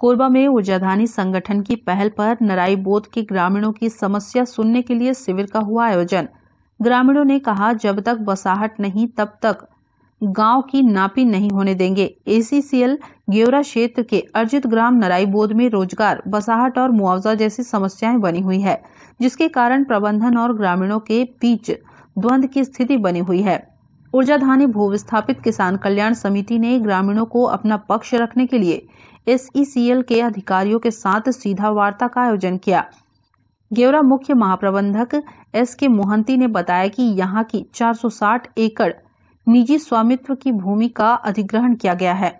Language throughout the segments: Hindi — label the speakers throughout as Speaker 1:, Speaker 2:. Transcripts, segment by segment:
Speaker 1: कोरबा में ऊर्जाधानी संगठन की पहल पर नराई बोध के ग्रामीणों की समस्या सुनने के लिए शिविर का हुआ आयोजन ग्रामीणों ने कहा जब तक बसाहट नहीं तब तक गांव की नापी नहीं होने देंगे एसीसीएल गेवरा क्षेत्र के अर्जित ग्राम नराई बोध में रोजगार बसाहट और मुआवजा जैसी समस्याएं बनी हुई है जिसके कारण प्रबंधन और ग्रामीणों के बीच द्वंद की स्थिति बनी हुई है ऊर्जाधानी भूविस्थापित किसान कल्याण समिति ने ग्रामीणों को अपना पक्ष रखने के लिए एसईसीएल के अधिकारियों के साथ सीधा वार्ता का आयोजन किया गेवरा मुख्य महाप्रबंधक एस के मोहंती ने बताया कि यहाँ की 460 एकड़ निजी स्वामित्व की भूमि का अधिग्रहण किया गया है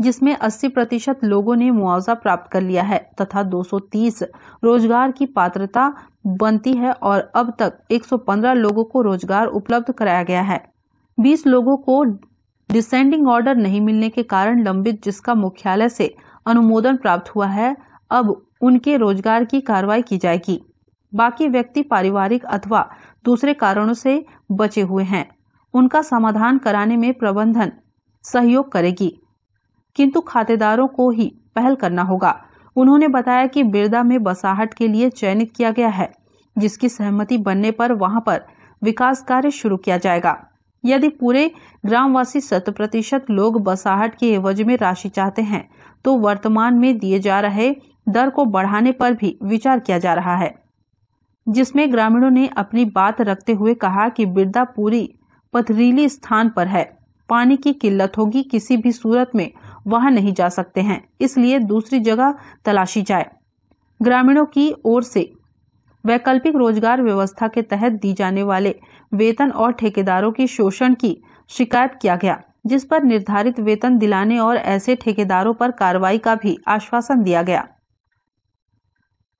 Speaker 1: जिसमें 80 प्रतिशत लोगों ने मुआवजा प्राप्त कर लिया है तथा 230 रोजगार की पात्रता बनती है और अब तक 115 लोगों को रोजगार उपलब्ध कराया गया है 20 लोगों को डिसेंडिंग ऑर्डर नहीं मिलने के कारण लंबित जिसका मुख्यालय से अनुमोदन प्राप्त हुआ है अब उनके रोजगार की कार्रवाई की जाएगी बाकी व्यक्ति पारिवारिक अथवा दूसरे कारणों से बचे हुए हैं उनका समाधान कराने में प्रबंधन सहयोग करेगी किंतु खातेदारों को ही पहल करना होगा उन्होंने बताया कि बिरदा में बसाहट के लिए चयनित किया गया है जिसकी सहमति बनने पर वहां पर विकास कार्य शुरू किया जाएगा यदि पूरे ग्रामवासी शत प्रतिशत लोग बसाहट के एवज में राशि चाहते हैं तो वर्तमान में दिए जा रहे दर को बढ़ाने पर भी विचार किया जा रहा है जिसमें ग्रामीणों ने अपनी बात रखते हुए कहा कि बिरदा पूरी पथरीली स्थान पर है पानी की किल्लत होगी किसी भी सूरत में वहां नहीं जा सकते हैं इसलिए दूसरी जगह तलाशी जाए ग्रामीणों की ओर से वैकल्पिक रोजगार व्यवस्था के तहत दी जाने वाले वेतन और ठेकेदारों की शोषण की शिकायत किया गया जिस पर निर्धारित वेतन दिलाने और ऐसे ठेकेदारों पर कार्रवाई का भी आश्वासन दिया गया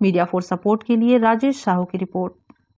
Speaker 1: मीडिया फोर सपोर्ट के लिए राजेश साहू की रिपोर्ट